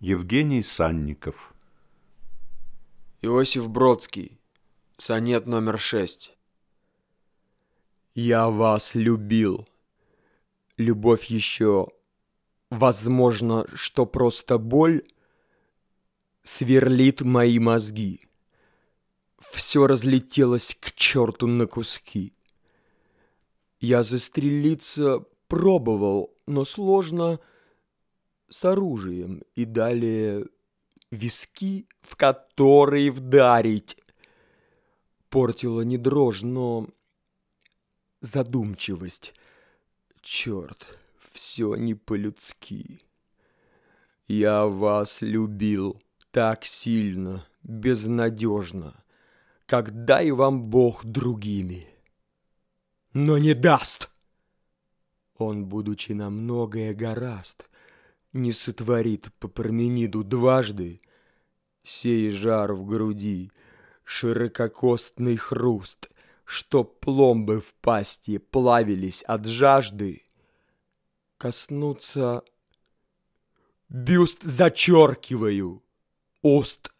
Евгений Санников Иосиф Бродский Сонет номер шесть Я вас любил. Любовь еще, возможно, что просто боль, сверлит мои мозги. Все разлетелось к черту на куски. Я застрелиться пробовал, но сложно — с оружием и далее виски, в которые вдарить. Портила не дрожь, но задумчивость. Черт, все не по-людски. Я вас любил так сильно, безнадежно, как дай вам Бог другими. Но не даст! Он, будучи на многое гораст, — не сотворит по пармениду дважды, Сей жар в груди, ширококостный хруст, Чтоб пломбы в пасти плавились от жажды, Коснуться бюст зачеркиваю, уст